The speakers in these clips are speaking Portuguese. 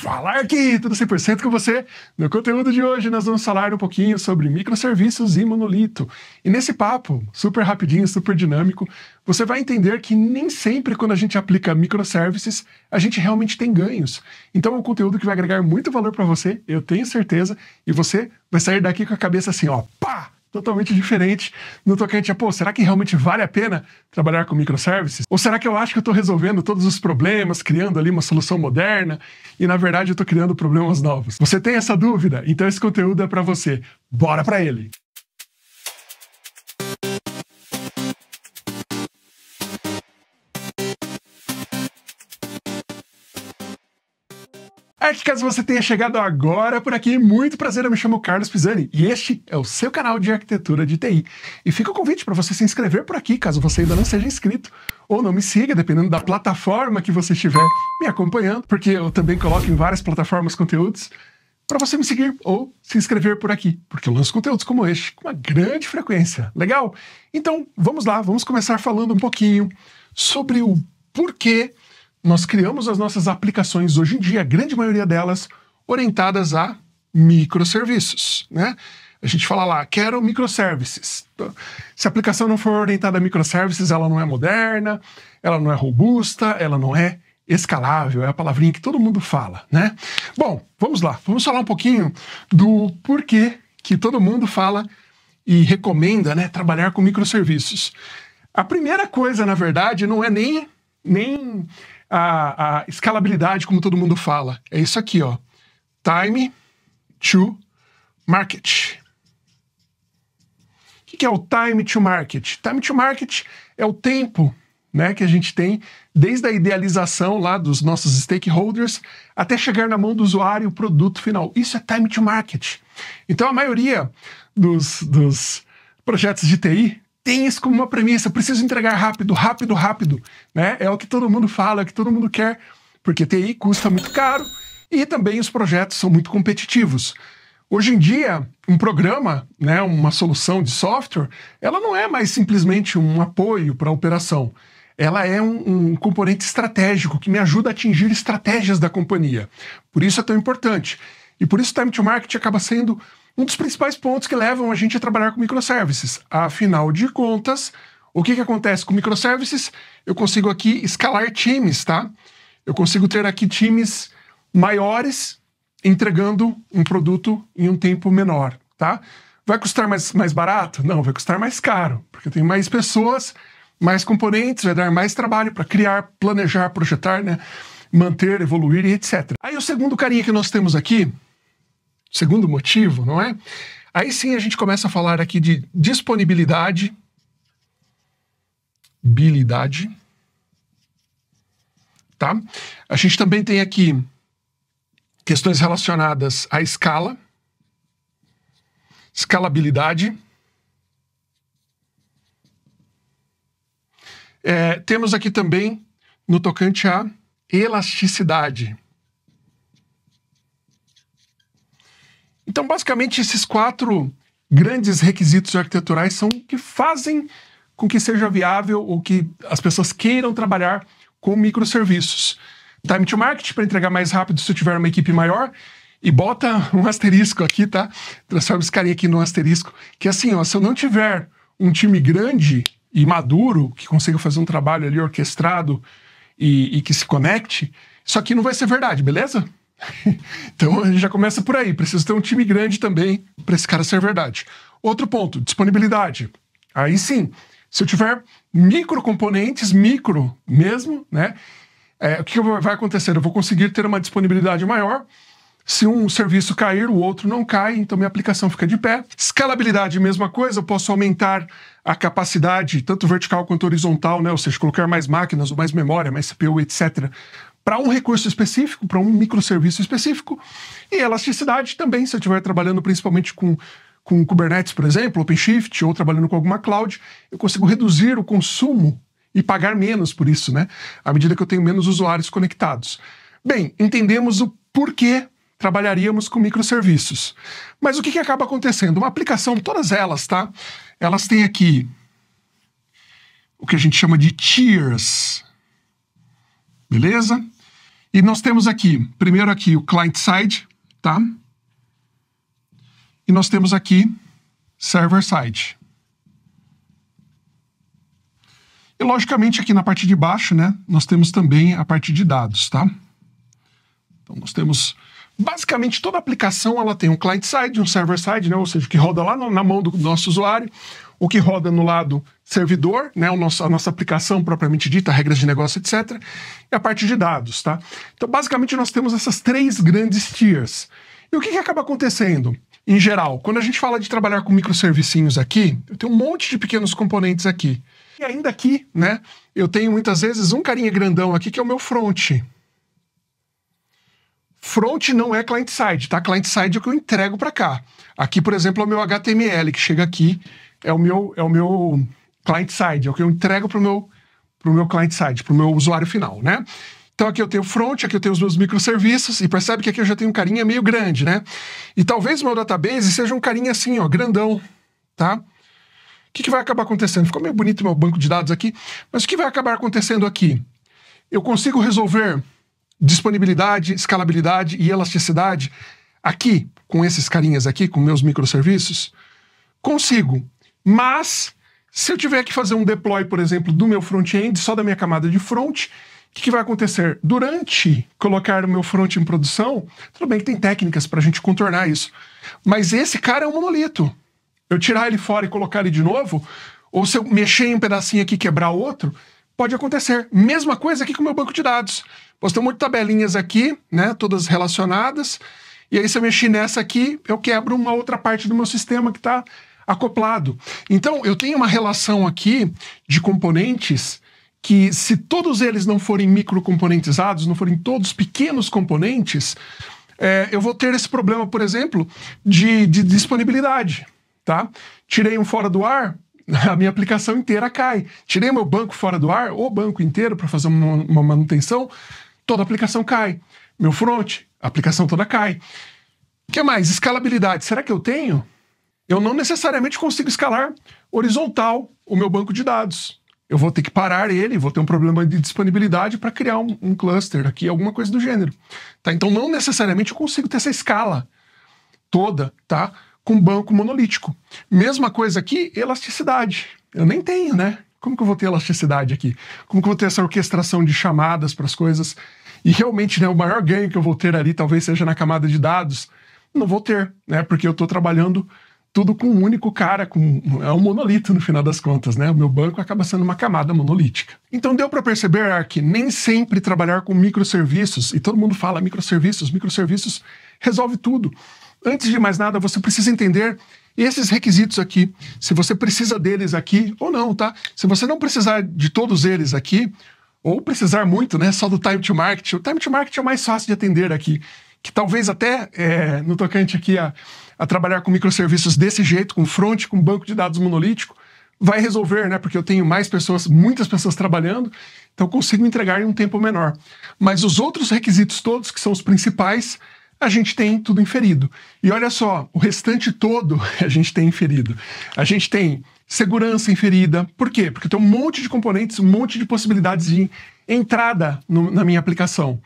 falar que tudo 100% com você. No conteúdo de hoje, nós vamos falar um pouquinho sobre microserviços e monolito. E nesse papo, super rapidinho, super dinâmico, você vai entender que nem sempre quando a gente aplica microservices, a gente realmente tem ganhos. Então é um conteúdo que vai agregar muito valor para você, eu tenho certeza, e você vai sair daqui com a cabeça assim, ó, pá! totalmente diferente no tocante a, pô, será que realmente vale a pena trabalhar com microservices? Ou será que eu acho que eu estou resolvendo todos os problemas, criando ali uma solução moderna e, na verdade, eu estou criando problemas novos? Você tem essa dúvida? Então esse conteúdo é para você. Bora para ele! É que caso você tenha chegado agora por aqui, muito prazer, eu me chamo Carlos Pisani e este é o seu canal de arquitetura de TI. E fica o convite para você se inscrever por aqui, caso você ainda não seja inscrito, ou não me siga, dependendo da plataforma que você estiver me acompanhando, porque eu também coloco em várias plataformas conteúdos para você me seguir ou se inscrever por aqui, porque eu lanço conteúdos como este com uma grande frequência. Legal? Então, vamos lá, vamos começar falando um pouquinho sobre o porquê nós criamos as nossas aplicações hoje em dia, a grande maioria delas orientadas a microserviços, né? A gente fala lá, quero microservices. Então, se a aplicação não for orientada a microservices, ela não é moderna, ela não é robusta, ela não é escalável, é a palavrinha que todo mundo fala, né? Bom, vamos lá, vamos falar um pouquinho do porquê que todo mundo fala e recomenda, né, trabalhar com microserviços. A primeira coisa, na verdade, não é nem nem a, a escalabilidade, como todo mundo fala. É isso aqui, ó. Time to market. O que é o time to market? Time to market é o tempo né, que a gente tem desde a idealização lá dos nossos stakeholders até chegar na mão do usuário o produto final. Isso é time to market. Então a maioria dos, dos projetos de TI tem isso como uma premissa, preciso entregar rápido, rápido, rápido, né? É o que todo mundo fala, é o que todo mundo quer, porque TI custa muito caro e também os projetos são muito competitivos. Hoje em dia, um programa, né, uma solução de software, ela não é mais simplesmente um apoio para a operação. Ela é um, um componente estratégico que me ajuda a atingir estratégias da companhia. Por isso é tão importante. E por isso o time to market acaba sendo um dos principais pontos que levam a gente a trabalhar com microservices. Afinal de contas, o que, que acontece com microservices? Eu consigo aqui escalar times, tá? Eu consigo ter aqui times maiores entregando um produto em um tempo menor, tá? Vai custar mais, mais barato? Não, vai custar mais caro, porque tem mais pessoas, mais componentes, vai dar mais trabalho para criar, planejar, projetar, né? Manter, evoluir e etc. Aí o segundo carinha que nós temos aqui segundo motivo, não é? Aí sim a gente começa a falar aqui de disponibilidade, bilidade, tá? A gente também tem aqui questões relacionadas à escala, escalabilidade. É, temos aqui também no tocante à elasticidade. Então, basicamente, esses quatro grandes requisitos arquiteturais são que fazem com que seja viável ou que as pessoas queiram trabalhar com microserviços. Time to market para entregar mais rápido se eu tiver uma equipe maior. E bota um asterisco aqui, tá? Transforma esse carinha aqui num asterisco. Que é assim, ó, se eu não tiver um time grande e maduro, que consiga fazer um trabalho ali orquestrado e, e que se conecte, isso aqui não vai ser verdade, beleza? então a gente já começa por aí. Precisa ter um time grande também para esse cara ser verdade. Outro ponto, disponibilidade. Aí sim, se eu tiver micro componentes, micro mesmo, né? É, o que vai acontecer? Eu vou conseguir ter uma disponibilidade maior. Se um serviço cair, o outro não cai, então minha aplicação fica de pé. Escalabilidade, mesma coisa, eu posso aumentar a capacidade, tanto vertical quanto horizontal, né? ou seja, colocar mais máquinas, ou mais memória, mais CPU, etc., para um recurso específico, para um microserviço específico, e elasticidade também, se eu estiver trabalhando principalmente com, com Kubernetes, por exemplo, OpenShift, ou trabalhando com alguma cloud, eu consigo reduzir o consumo e pagar menos por isso, né? À medida que eu tenho menos usuários conectados. Bem, entendemos o porquê trabalharíamos com microserviços. Mas o que, que acaba acontecendo? Uma aplicação, todas elas, tá? Elas têm aqui o que a gente chama de tiers Beleza? E nós temos aqui, primeiro aqui o client side, tá? E nós temos aqui server side. E logicamente aqui na parte de baixo, né, nós temos também a parte de dados, tá? Então nós temos basicamente toda aplicação, ela tem um client side, um server side, né, ou seja, que roda lá no, na mão do nosso usuário, o que roda no lado servidor, né, o nosso, a nossa aplicação propriamente dita, regras de negócio, etc., e a parte de dados, tá? Então, basicamente, nós temos essas três grandes tiers. E o que, que acaba acontecendo? Em geral, quando a gente fala de trabalhar com microservicinhos aqui, eu tenho um monte de pequenos componentes aqui. E ainda aqui, né, eu tenho muitas vezes um carinha grandão aqui que é o meu front. Front não é client-side, tá? Client-side é o que eu entrego para cá. Aqui, por exemplo, é o meu HTML que chega aqui é o meu, é o meu client side, é o que eu entrego para o meu, pro meu client side, para o meu usuário final, né? Então aqui eu tenho front, aqui eu tenho os meus microserviços, e percebe que aqui eu já tenho um carinha meio grande, né? E talvez o meu database seja um carinha assim, ó, grandão, tá? O que, que vai acabar acontecendo? Ficou meio bonito meu banco de dados aqui, mas o que vai acabar acontecendo aqui? Eu consigo resolver disponibilidade, escalabilidade e elasticidade aqui, com esses carinhas aqui, com meus microserviços? Consigo. Mas, se eu tiver que fazer um deploy, por exemplo, do meu front-end, só da minha camada de front, o que, que, vai acontecer? Durante colocar o meu front em produção, tudo bem que tem técnicas para a gente contornar isso. Mas esse cara é um monolito. Eu tirar ele fora e colocar ele de novo, ou se eu mexer em um pedacinho aqui e quebrar outro, pode acontecer. Mesma coisa aqui com o meu banco de dados. Posso ter um tabelinhas aqui, né, todas relacionadas, e aí se eu mexer nessa aqui, eu quebro uma outra parte do meu sistema que está acoplado. Então, eu tenho uma relação aqui de componentes que, se todos eles não forem microcomponentizados, não forem todos pequenos componentes, é, eu vou ter esse problema, por exemplo, de, de disponibilidade. Tá? Tirei um fora do ar, a minha aplicação inteira cai. Tirei meu banco fora do ar, o banco inteiro, para fazer uma, uma, manutenção, toda a aplicação cai. Meu front, a aplicação toda cai. O que mais? Escalabilidade. Será que eu tenho? eu não necessariamente consigo escalar horizontal o meu banco de dados. Eu vou ter que parar ele, vou ter um problema de disponibilidade para criar um, um, cluster aqui, alguma coisa do gênero. Tá? Então, não necessariamente eu consigo ter essa escala toda tá? com banco monolítico. Mesma coisa aqui, elasticidade. Eu nem tenho, né? Como que eu vou ter elasticidade aqui? Como que eu vou ter essa orquestração de chamadas para as coisas? E realmente, né, o maior ganho que eu vou ter ali talvez seja na camada de dados. Não vou ter, né? Porque eu estou trabalhando tudo com um único cara, com é um monolito no final das contas, né? O meu banco acaba sendo uma camada monolítica. Então deu para perceber que nem sempre trabalhar com microserviços, e todo mundo fala microserviços, microserviços resolve tudo. Antes de mais nada, você precisa entender esses requisitos aqui, se você precisa deles aqui ou não, tá? Se você não precisar de todos eles aqui, ou precisar muito, né, só do time to market, o time to market é o mais fácil de atender aqui, que talvez até é, no tocante aqui a a trabalhar com microserviços desse jeito, com front, com banco de dados monolítico, vai resolver, né? Porque eu tenho mais pessoas, muitas pessoas trabalhando, então consigo entregar em um tempo menor. Mas os outros requisitos todos, que são os principais, a gente tem tudo inferido. E olha só, o restante todo a gente tem inferido. A gente tem segurança inferida. Por quê? Porque tem um monte de componentes, um monte de possibilidades de entrada no, na minha aplicação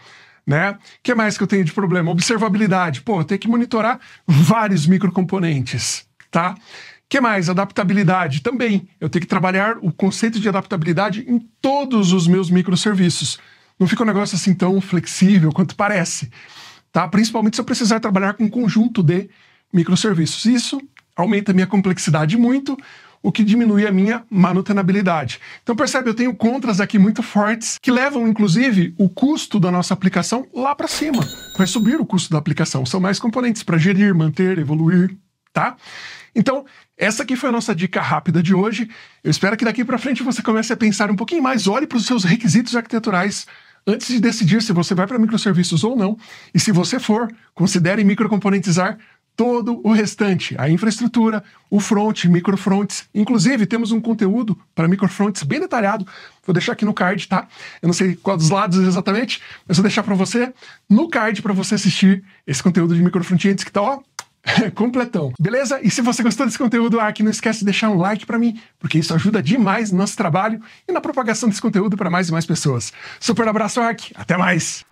né? que mais que eu tenho de problema? Observabilidade. Pô, tem que monitorar vários microcomponentes, tá? que mais? Adaptabilidade também. Eu tenho que trabalhar o conceito de adaptabilidade em todos os meus microserviços. Não fica um negócio assim tão flexível quanto parece, tá? Principalmente se eu precisar trabalhar com um conjunto de microserviços. Isso aumenta a minha complexidade muito, o que diminui a minha manutenabilidade. Então percebe, eu tenho contras aqui muito fortes que levam inclusive o custo da nossa aplicação lá para cima. Vai subir o custo da aplicação. São mais componentes para gerir, manter, evoluir, tá? Então, essa aqui foi a nossa dica rápida de hoje. Eu espero que daqui para frente você comece a pensar um pouquinho mais, olhe para os seus requisitos arquiteturais antes de decidir se você vai para microserviços ou não. E se você for, considere microcomponentizar todo o restante, a infraestrutura, o front, microfronts. Inclusive, temos um conteúdo para microfronts bem detalhado. Vou deixar aqui no card, tá? Eu não sei qual dos lados exatamente, mas vou deixar para você no card para você assistir esse conteúdo de microfrontientes que tá, ó, completão. Beleza? E se você gostou desse conteúdo aqui, não esquece de deixar um like para mim, porque isso ajuda demais no nosso trabalho e na propagação desse conteúdo para mais e mais pessoas. Super abraço, Ark. Até mais.